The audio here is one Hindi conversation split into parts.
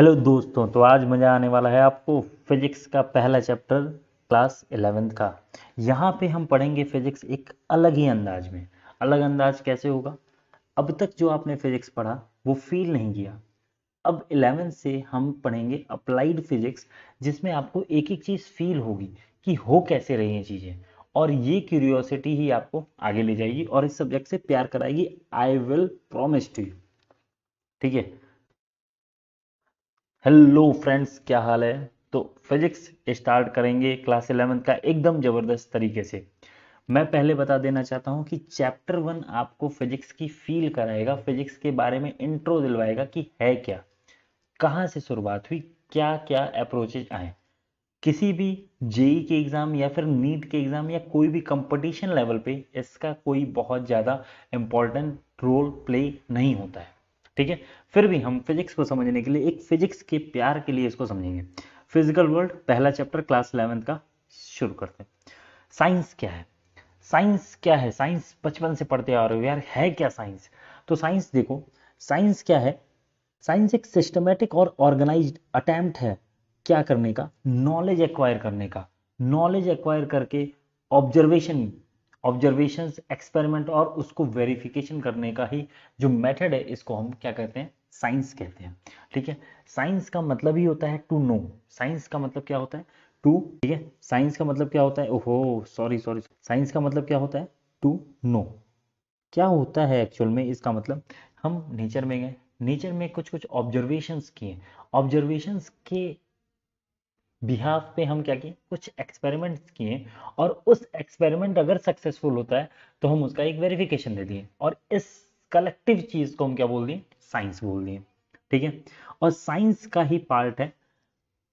हेलो दोस्तों तो आज मज़ा आने वाला है आपको फिजिक्स का पहला चैप्टर क्लास इलेवेंथ का यहाँ पे हम पढ़ेंगे फिजिक्स एक अलग ही अंदाज में अलग अंदाज कैसे होगा अब तक जो आपने फिजिक्स पढ़ा वो फील नहीं किया अब इलेवेंथ से हम पढ़ेंगे अप्लाइड फिजिक्स जिसमें आपको एक एक चीज़ फील होगी कि हो कैसे रही हैं चीज़ें और ये क्यूरियोसिटी ही आपको आगे ले जाएगी और इस सब्जेक्ट से प्यार कराएगी I will promise to you ठीक है हेलो फ्रेंड्स क्या हाल है तो फिजिक्स स्टार्ट करेंगे क्लास इलेवेंथ का एकदम ज़बरदस्त तरीके से मैं पहले बता देना चाहता हूँ कि चैप्टर वन आपको फिजिक्स की फील कराएगा फिजिक्स के बारे में इंट्रो दिलवाएगा कि है क्या कहाँ से शुरुआत हुई क्या क्या अप्रोचेज आए किसी भी जेई e के एग्ज़ाम या फिर नीट के एग्ज़ाम या कोई भी कंपटीशन लेवल पे इसका कोई बहुत ज़्यादा इम्पोर्टेंट रोल प्ले नहीं होता है ठीक है फिर भी हम फिजिक्स को समझने के लिए एक फिजिक्स के प्यार के लिए इसको समझेंगे फिजिकल वर्ल्ड पहला चैप्टर क्लास इलेवेंथ का शुरू करते हैं साइंस क्या है साइंस क्या है साइंस बचपन से पढ़ते आ रहे हो यार है क्या साइंस तो साइंस देखो साइंस क्या है साइंस एक सिस्टमेटिक और ऑर्गेनाइज्ड अटेम्प्ट है क्या करने का नॉलेज एक्वायर करने का नॉलेज एक्वायर करके ऑब्जर्वेशन ऑब्जर्वेशन एक्सपेरिमेंट और उसको वेरिफिकेशन करने का ही जो मेथड है इसको हम क्या कहते हैं साइंस कहते हैं ठीक है साइंस का मतलब ही होता है टू नो साइंस का मतलब क्या होता है टू ठीक है साइंस का मतलब क्या होता है ओहो सॉरी सॉरी साइंस का मतलब क्या होता है टू नो क्या होता है एक्चुअल में इसका मतलब हम नेचर में गए नेचर में कुछ कुछ ऑब्जर्वेशंस किए ऑब्जर्वेशंस के बिहाफ पे हम क्या किए कुछ एक्सपेरिमेंट्स किए और उस एक्सपेरिमेंट अगर सक्सेसफुल होता है तो हम उसका एक वेरिफिकेशन दे दिए और इस कलेक्टिव चीज को हम क्या बोल दिए साइंस बोल दिए ठीक है और साइंस का ही पार्ट है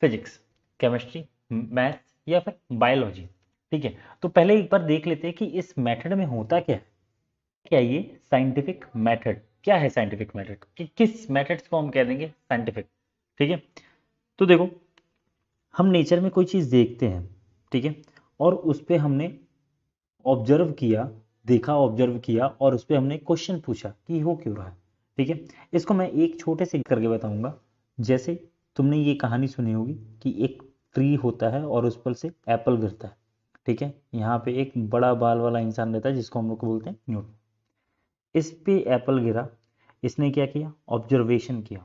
फिजिक्स केमिस्ट्री मैथ या फिर बायोलॉजी ठीक है तो पहले एक बार देख लेते हैं कि इस मेथड में होता क्या है क्या ये साइंटिफिक मेथड क्या है साइंटिफिक मेथड कि किस मेथड्स को हम कह देंगे साइंटिफिक ठीक है तो देखो हम नेचर में कोई चीज़ देखते हैं ठीक है और उस पर हमने ऑब्जर्व किया देखा ऑब्जर्व किया और उस पर हमने क्वेश्चन पूछा कि हो क्यों रहा है ठीक है इसको मैं एक छोटे से करके बताऊंगा जैसे तुमने ये कहानी सुनी होगी कि एक ट्री होता है और उस पर से एप्पल गिरता है ठीक है यहाँ पे एक बड़ा बाल वाला इंसान रहता है जिसको हम लोग बोलते हैं न्यूट इस पे एप्पल गिरा इसने क्या किया ऑब्जर्वेशन किया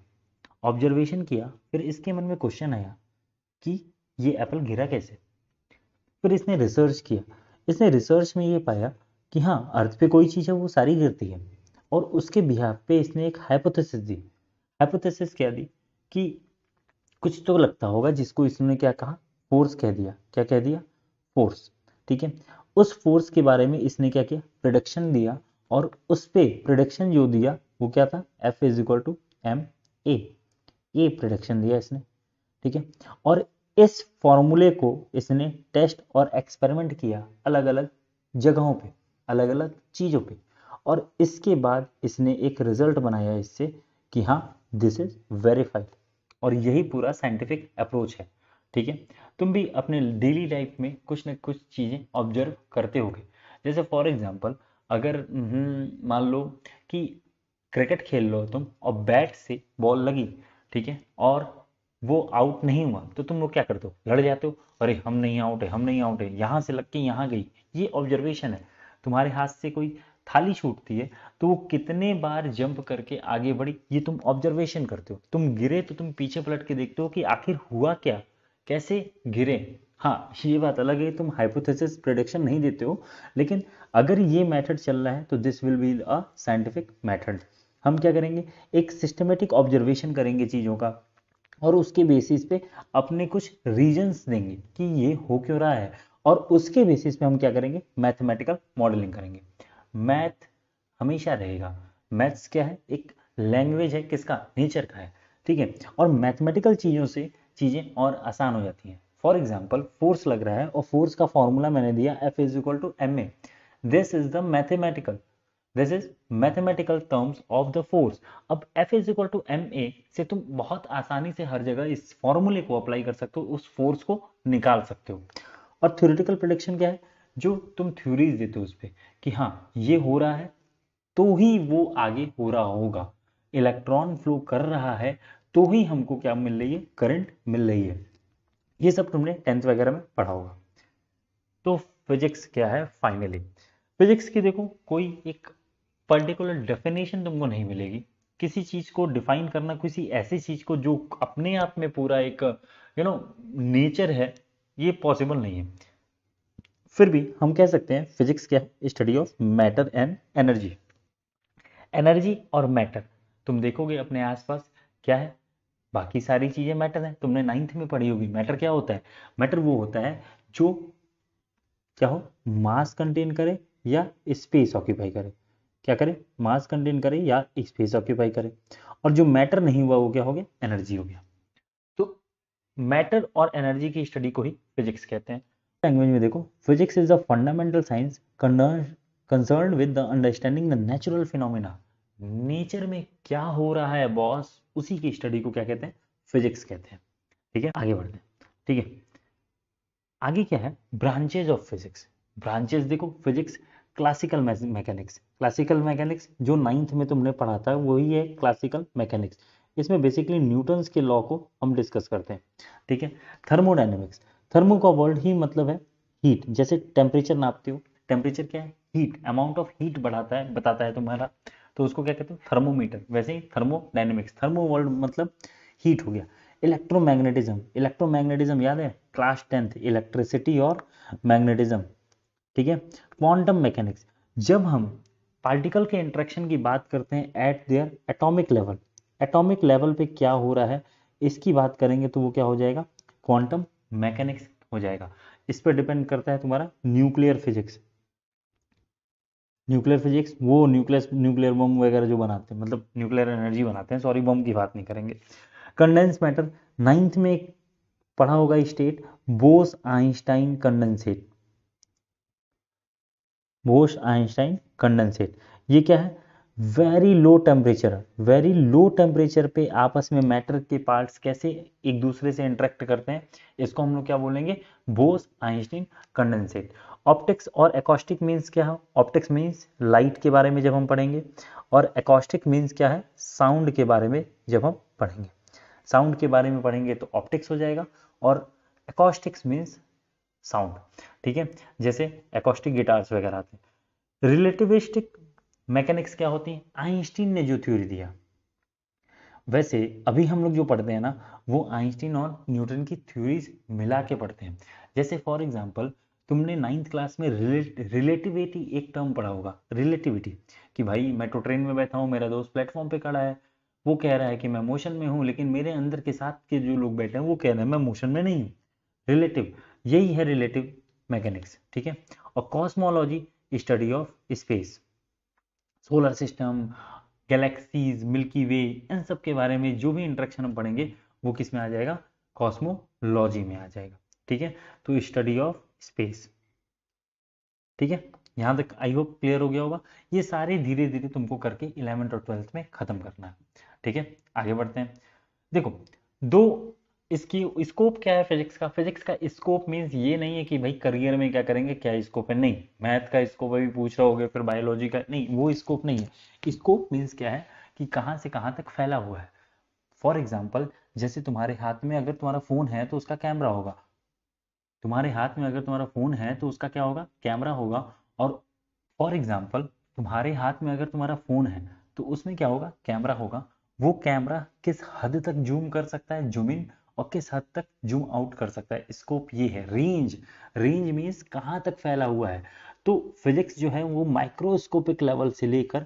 ऑब्जर्वेशन किया फिर इसके मन में क्वेश्चन आया कि ये एप्पल गिरा कैसे फिर इसने रिसर्च किया इसने रिसर्च में ये पाया कि हाँ अर्थ पे कोई चीज़ है वो सारी गिरती है और उसके बिहार पे इसने एक हाइपोथेसिस दी हाइपोथेसिस क्या दी कि कुछ तो लगता होगा जिसको इसने क्या कहा फोर्स कह दिया क्या कह दिया फोर्स ठीक है उस फोर्स के बारे में इसने क्या किया प्रोडक्शन दिया और उस पर प्रोडक्शन जो दिया वो क्या था F is equal to M A ये प्रोडक्शन दिया इसने ठीक है और इस फॉर्मूले को इसने टेस्ट और एक्सपेरिमेंट किया अलग अलग जगहों पे अलग अलग चीज़ों पे और इसके बाद इसने एक रिजल्ट बनाया इससे कि हाँ दिस इज वेरीफाइड और यही पूरा साइंटिफिक अप्रोच है ठीक है तुम भी अपने डेली लाइफ में कुछ ना कुछ चीज़ें ऑब्जर्व करते होगे जैसे फॉर एग्जाम्पल अगर हम्म, मान लो कि क्रिकेट खेल लो तुम और बैट से बॉल लगी ठीक है और वो आउट नहीं हुआ तो तुम लोग क्या करते हो लड़ जाते हो अरे हम नहीं आउट है हम नहीं आउट है यहाँ से लग के यहाँ गई ये ऑब्जर्वेशन है तुम्हारे हाथ से कोई थाली छूटती है तो वो कितने बार जंप करके आगे बढ़ी ये तुम ऑब्जर्वेशन करते हो तुम गिरे तो तुम पीछे पलट के देखते हो कि आखिर हुआ क्या कैसे गिरे हाँ ये बात अलग है तुम हाइपोथेसिस प्रोडिक्शन नहीं देते हो लेकिन अगर ये मेथड चल रहा है तो this will be a scientific method हम क्या करेंगे एक सिस्टमेटिक ऑब्जर्वेशन करेंगे चीज़ों का और उसके बेसिस पे अपने कुछ रीजंस देंगे कि ये हो क्यों रहा है और उसके बेसिस पे हम क्या करेंगे मैथमेटिकल मॉडलिंग करेंगे मैथ हमेशा रहेगा मैथ्स क्या है एक लैंग्वेज है किसका नेचर का है ठीक है और मैथमेटिकल चीज़ों से चीज़ें और आसान हो जाती हैं फॉर एग्जाम्पल फोर्स लग रहा है और फोर्स का फॉर्मूला मैंने दिया F is equal to M A this is the mathematical this is mathematical terms of the force अब F is equal to M A से तुम बहुत आसानी से हर जगह इस फॉर्मूले को अप्लाई कर सकते हो उस फोर्स को निकाल सकते हो और थ्योरेटिकल प्रोडिक्शन क्या है जो तुम थ्योरीज देते हो उस पर कि हाँ ये हो रहा है तो ही वो आगे हो रहा होगा इलेक्ट्रॉन फ्लो कर रहा है तो ही हमको क्या मिल रही है करंट मिल रही है ये सब तुमने टेंथ वगैरह में पढ़ा होगा तो फिजिक्स क्या है फाइनली फिजिक्स की देखो कोई एक पर्टिकुलर डेफिनेशन तुमको नहीं मिलेगी किसी चीज को डिफाइन करना किसी ऐसी चीज को जो अपने आप में पूरा एक यू नो नेचर है ये पॉसिबल नहीं है फिर भी हम कह सकते हैं फिजिक्स क्या है study of matter and energy energy और मैटर तुम देखोगे अपने आसपास क्या है बाकी सारी चीज़ें मैटर हैं तुमने नाइन्थ में पढ़ी होगी मैटर क्या होता है मैटर वो होता है जो क्या हो मास कंटेन करे या स्पेस ऑक्यूपाई करे क्या करें मास कंटेन करे या स्पेस ऑक्यूपाई करे और जो मैटर नहीं हुआ वो क्या हो गया एनर्जी हो गया तो मैटर और एनर्जी की स्टडी को ही फिजिक्स कहते हैं लैंग्वेज में देखो physics is a fundamental science concern with the understanding the natural phenomena nature में क्या हो रहा है बॉस उसी की स्टडी को क्या कहते हैं फिजिक्स कहते हैं ठीक है आगे बढ़ते हैं ठीक है आगे क्या है ब्रांचेज ऑफ फिजिक्स ब्रांचेज देखो physics classical mechanics classical mechanics जो नाइन्थ में तुमने पढ़ा था वही है क्लासिकल मैकेनिक्स इसमें बेसिकली न्यूटन्स के लॉ को हम डिस्कस करते हैं ठीक है थर्मोडाइनमिक्स थर्मो का वर्ल्ड ही मतलब है हीट जैसे टेम्परेचर नापते हो टेम्परेचर क्या है हीट अमाउंट ऑफ हीट बढ़ाता है बताता है तुम्हारा तो उसको क्या कहते हैं थर्मोमीटर वैसे ही थर्मोडाइनमिक्स थर्मो वर्ल्ड मतलब हीट हो गया इलेक्ट्रोमैग्नेटिज्म इलेक्ट्रोमैग्नेटिज्म याद है क्लास टेंथ इलेक्ट्रिसिटी और मैग्नेटिज्म ठीक है क्वांटम मैकेनिक्स जब हम पार्टिकल के इंट्रैक्शन की बात करते हैं at their atomic level atomic level पे क्या हो रहा है इसकी बात करेंगे तो वो क्या हो जाएगा क्वांटम मैकेनिक्स हो जाएगा इस पर डिपेंड करता है तुम्हारा न्यूक्लियर फिजिक्स न्यूक्लियर फिजिक्स वो न्यूक्लियर न्यूक्लियर बम वगैरह जो बनाते हैं मतलब न्यूक्लियर एनर्जी बनाते हैं सॉरी बम की बात नहीं करेंगे कंडेंस मैटर नाइन्थ में पढ़ा होगा state Bose Einstein condensate Bose Einstein condensate ये क्या है very low temperature very low temperature पे आपस में मैटर के पार्ट्स कैसे एक दूसरे से इंटरेक्ट करते हैं इसको हम लोग क्या बोलेंगे बोस आइंस्टीन कंडेंसेट ऑप्टिक्स और एकॉस्टिक मीन्स क्या है ऑप्टिक्स मीन्स लाइट के बारे में जब हम पढ़ेंगे और एकॉस्टिक मीन्स क्या है साउंड के बारे में जब हम पढ़ेंगे साउंड के बारे में पढ़ेंगे तो ऑप्टिक्स हो जाएगा और एकॉस्टिक्स मीन्स साउंड ठीक है जैसे एकोस्टिक गिटार्स वगैरह आते हैं रिलेटिविस्टिक मैकेनिक्स क्या होती है आइंस्टीन ने जो थ्योरी दिया वैसे अभी हम लोग जो पढ़ते हैं ना वो आइंस्टीन और न्यूटन की थ्योरीज मिला के पढ़ते हैं जैसे फॉर एग्जांपल तुमने नाइन्थ क्लास में रिलेटिविटी एक टर्म पढ़ा होगा रिलेटिविटी कि भाई मेट्रो तो ट्रेन में बैठा हूँ मेरा दोस्त प्लेटफॉर्म पे खड़ा है वो कह रहा है कि मैं मोशन में हूँ लेकिन मेरे अंदर के साथ के जो लोग बैठे हैं वो कह रहे हैं मैं मोशन में नहीं हूँ रिलेटिव यही है रिलेटिव मैकेनिक्स ठीक है और cosmology study of space solar system galaxies milky way इन सब के बारे में जो भी इंट्रेक्शन हम पढ़ेंगे वो किस में आ जाएगा कॉस्मोलॉजी में आ जाएगा ठीक है तो स्टडी ऑफ स्पेस ठीक है यहां तक आई होप क्लियर हो गया होगा ये सारे धीरे धीरे तुमको करके इलेवेंथ और ट्वेल्थ में खत्म करना है ठीक है आगे बढ़ते हैं देखो दो इसकी स्कोप क्या है फिजिक्स का फिजिक्स का स्कोप मीन्स ये नहीं है कि भाई करियर में क्या करेंगे क्या स्कोप है नहीं मैथ का स्कोप अभी पूछ रहा होगा फिर बायोलॉजी का नहीं वो स्कोप नहीं है स्कोप मीन्स क्या है कि कहाँ से कहाँ तक फैला हुआ है फॉर एग्जाम्पल जैसे तुम्हारे हाथ में अगर तुम्हारा फ़ोन है तो उसका कैमरा होगा तुम्हारे हाथ में अगर तुम्हारा फ़ोन है तो उसका क्या होगा कैमरा होगा और फॉर एग्जाम्पल तुम्हारे हाथ में अगर तुम्हारा फ़ोन है तो उसमें क्या होगा कैमरा होगा वो कैमरा किस हद तक जूम कर सकता है जूम इन और किस हद तक जूम आउट कर सकता है स्कोप ये है रेंज रेंज मीन्स कहाँ तक फैला हुआ है तो फिजिक्स जो है वो माइक्रोस्कोपिक लेवल से लेकर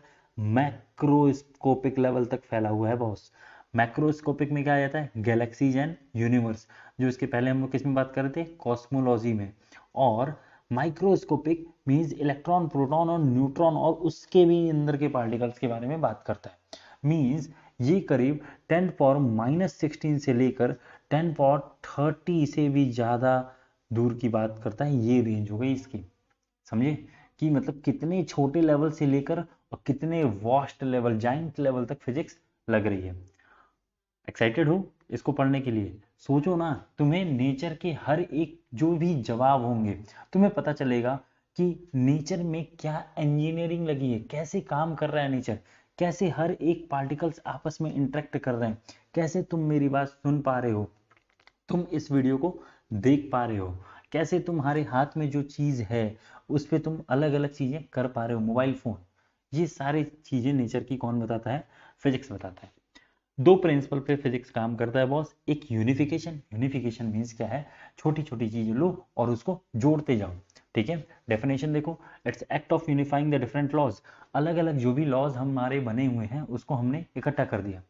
मैक्रोस्कोपिक लेवल तक फैला हुआ है बॉस मैक्रोस्कोपिक में क्या आ जाता है गैलेक्सीज एंड यूनिवर्स जो इसके पहले हम लोग किस में बात कर रहे थे कॉस्मोलॉजी में और माइक्रोस्कोपिक मीन्स इलेक्ट्रॉन प्रोटॉन और न्यूट्रॉन और उसके भी अंदर के पार्टिकल्स के बारे में बात करता है मीन्स ये करीब टेन पावर माइनस सिक्सटीन से लेकर टेन पॉट थर्टी से भी ज़्यादा दूर की बात करता है ये रेंज हो गई इसकी समझे कि मतलब कितने छोटे लेवल से लेकर और कितने वॉस्ट लेवल जाइंट लेवल तक फिजिक्स लग रही है एक्साइटेड हो इसको पढ़ने के लिए सोचो ना तुम्हें नेचर के हर एक जो भी जवाब होंगे तुम्हें पता चलेगा कि नेचर में क्या इंजीनियरिंग लगी है कैसे काम कर रहा है नेचर कैसे हर एक पार्टिकल्स आपस में इंटरेक्ट कर रहे हैं कैसे तुम मेरी बात सुन पा रहे हो तुम इस वीडियो को देख पा रहे हो कैसे तुम्हारे हाथ में जो चीज़ है उस पर तुम अलग अलग चीज़ें कर पा रहे हो मोबाइल फ़ोन ये सारी चीज़ें नेचर की कौन बताता है फिजिक्स बताता है दो प्रिंसिपल पे फिजिक्स काम करता है बॉस एक यूनिफिकेशन यूनिफिकेशन मीन्स क्या है छोटी छोटी चीज लो और उसको जोड़ते जाओ ठीक है डेफिनेशन देखो it's act of unifying the different laws अलग अलग जो भी लॉज हमारे बने हुए हैं उसको हमने इकट्ठा कर दिया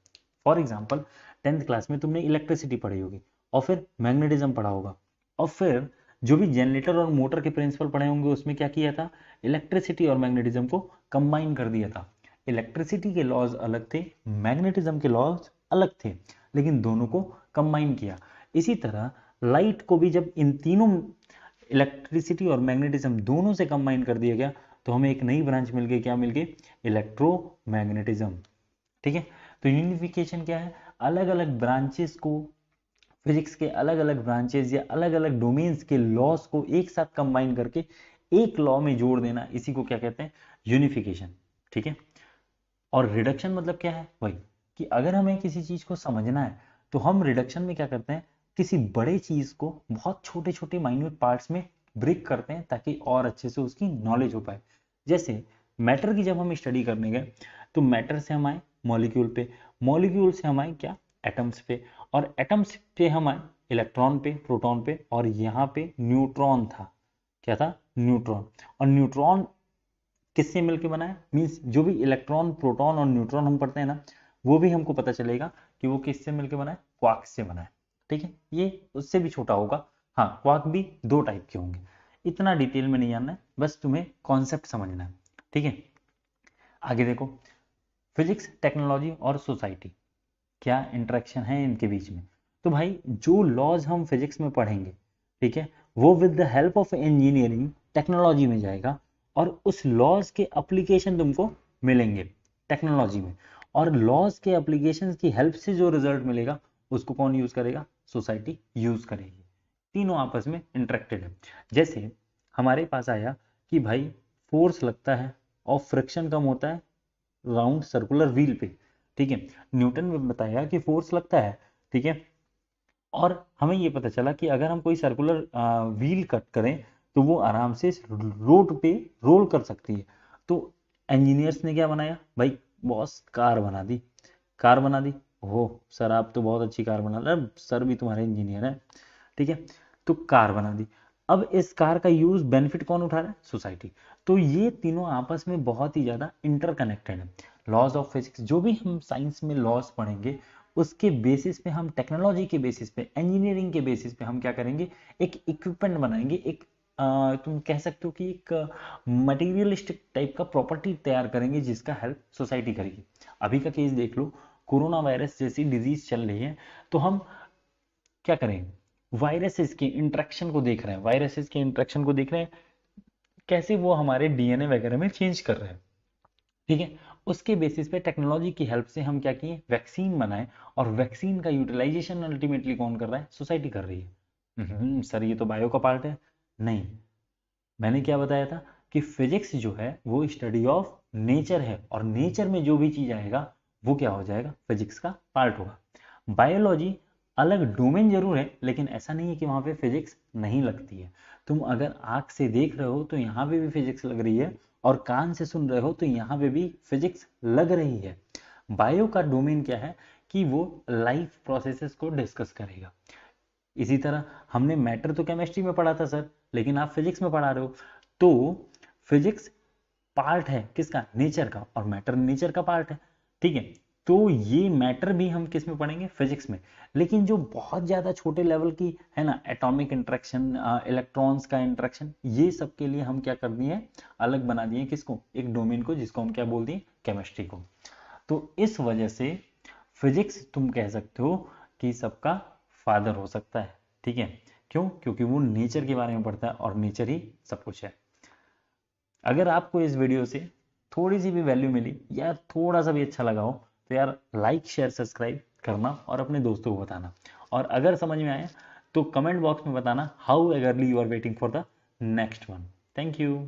फॉर एग्जाम्पल टेंथ क्लास में तुमने इलेक्ट्रिसिटी पढ़ी होगी और फिर मैग्नेटिज्म पढ़ा होगा और फिर जो भी जनरेटर और मोटर के प्रिंसिपल पढ़े होंगे उसमें क्या किया था इलेक्ट्रिसिटी और मैग्नेटिज्म को कंबाइन कर दिया था इलेक्ट्रिसिटी के लॉज अलग थे मैग्नेटिज्म के लॉज अलग थे लेकिन दोनों को कंबाइन किया इसी तरह लाइट को भी जब इन तीनों इलेक्ट्रिसिटी और मैग्नेटिज्म दोनों से कंबाइन कर दिया गया तो हमें एक नई ब्रांच मिल गई क्या मिल गई इलेक्ट्रो ठीक है तो यूनिफिकेशन क्या है अलग अलग ब्रांचेस को फिजिक्स के अलग अलग ब्रांचेज या अलग अलग डोमेन्स के लॉस को एक साथ कंबाइन करके एक लॉ में जोड़ देना इसी को क्या कहते हैं यूनिफिकेशन ठीक है और रिडक्शन मतलब क्या है वही कि अगर हमें किसी चीज को समझना है तो हम रिडक्शन में क्या करते हैं किसी बड़े चीज को बहुत छोटे छोटे माइन्यूट पार्ट्स में ब्रेक करते हैं ताकि और अच्छे से उसकी नॉलेज हो पाए जैसे मैटर की जब हम स्टडी करने गए तो मैटर से हम आए मॉलिक्यूल पे मॉलिक्यूल से हम आए क्या एटम्स पे और एटम्स पे हम आए इलेक्ट्रॉन पे प्रोटॉन पे और यहाँ पे न्यूट्रॉन था क्या था न्यूट्रॉन और न्यूट्रॉन किससे मिलके बना है मीन्स जो भी इलेक्ट्रॉन प्रोटॉन और न्यूट्रॉन हम पढ़ते हैं ना वो भी हमको पता चलेगा कि वो किससे मिलके बना है क्वाक से बना है ठीक है ये उससे भी छोटा होगा हाँ क्वाक भी दो टाइप के होंगे इतना डिटेल में नहीं जानना है बस तुम्हें कॉन्सेप्ट समझना है ठीक है आगे देखो फिजिक्स टेक्नोलॉजी और सोसाइटी क्या इंट्रैक्शन है इनके बीच में तो भाई जो लॉज हम फिजिक्स में पढ़ेंगे ठीक है वो with the help of engineering technology में जाएगा और उस लॉज के अप्लीकेशन तुमको मिलेंगे टेक्नोलॉजी में और लॉज के अप्लीकेशन की हेल्प से जो रिजल्ट मिलेगा उसको कौन यूज करेगा सोसाइटी यूज करेगी तीनों आपस में इंटरेक्टेड है जैसे हमारे पास आया कि भाई फोर्स लगता है और फ्रिक्शन कम होता है राउंड सर्कुलर व्हील पे ठीक है न्यूटन ने बताया कि फोर्स लगता है ठीक है और हमें ये पता चला कि अगर हम कोई सर्कुलर व्हील कट करें तो वो आराम से रोड पे रोल कर सकती है तो इंजीनियर्स ने क्या बनाया भाई बॉस कार बना दी कार बना दी हो सर आप तो बहुत अच्छी कार बना रहे सर भी तुम्हारे इंजीनियर है ठीक है तो कार बना दी अब इस कार का यूज बेनिफिट कौन उठा रहा है सोसाइटी तो ये तीनों आपस में बहुत ही ज्यादा इंटरकनेक्टेड है लॉज ऑफ फिजिक्स जो भी हम साइंस में लॉज पढ़ेंगे उसके बेसिस पे हम टेक्नोलॉजी के बेसिस पे इंजीनियरिंग के बेसिस पे हम क्या करेंगे एक इक्विपमेंट बनाएंगे एक आ, तुम कह सकते हो कि एक मटेरियलिस्टिक टाइप का प्रॉपर्टी तैयार करेंगे जिसका हेल्प सोसाइटी करेगी अभी का केस देख लो कोरोना वायरस जैसी डिजीज चल रही है तो हम क्या करेंगे वायरसेस के इंट्रैक्शन को देख रहे हैं वायरसेस के इंट्रैक्शन को देख रहे हैं कैसे वो हमारे डीएनए वगैरह में चेंज कर रहे हैं ठीक है उसके बेसिस पे टेक्नोलॉजी की हेल्प से हम क्या किए वैक्सीन बनाए और वैक्सीन का यूटिलाइजेशन अल्टीमेटली कौन कर रहा है सोसाइटी कर रही है हम्म। हम्म, सर ये तो बायो का पार्ट है नहीं मैंने क्या बताया था कि फिजिक्स जो है वो स्टडी ऑफ नेचर है और नेचर में जो भी चीज आएगा वो क्या हो जाएगा फिजिक्स का पार्ट होगा बायोलॉजी अलग डोमेन जरूर है लेकिन ऐसा नहीं है कि वहां पे फिजिक्स नहीं लगती है तुम अगर आग से देख रहे हो तो यहाँ पे भी फिजिक्स लग रही है और कान से सुन रहे हो तो यहाँ पे भी फिजिक्स लग रही है बायो का डोमेन क्या है कि वो लाइफ प्रोसेसेस को डिस्कस करेगा इसी तरह हमने मैटर तो केमिस्ट्री में पढ़ा था सर लेकिन आप फिजिक्स में पढ़ा रहे हो तो फिजिक्स पार्ट है किसका नेचर का और मैटर नेचर का पार्ट है ठीक है तो ये मैटर भी हम किस में पढ़ेंगे फिजिक्स में लेकिन जो बहुत ज़्यादा छोटे लेवल की है ना एटॉमिक इंट्रैक्शन इलेक्ट्रॉन्स का इंट्रैक्शन ये सब के लिए हम क्या कर दिए अलग बना दिए किसको एक डोमेन को जिसको हम क्या बोल दिए केमिस्ट्री को तो इस वजह से फिजिक्स तुम कह सकते हो कि सबका फादर हो सकता है ठीक है क्यों क्योंकि वो नेचर के बारे में पढ़ता है और नेचर ही सब कुछ है अगर आपको इस वीडियो से थोड़ी सी भी वैल्यू मिली या थोड़ा सा भी अच्छा लगा हो तो यार लाइक शेयर सब्सक्राइब करना और अपने दोस्तों को बताना और अगर समझ में आए तो कमेंट बॉक्स में बताना how eagerly you are waiting for the next one thank you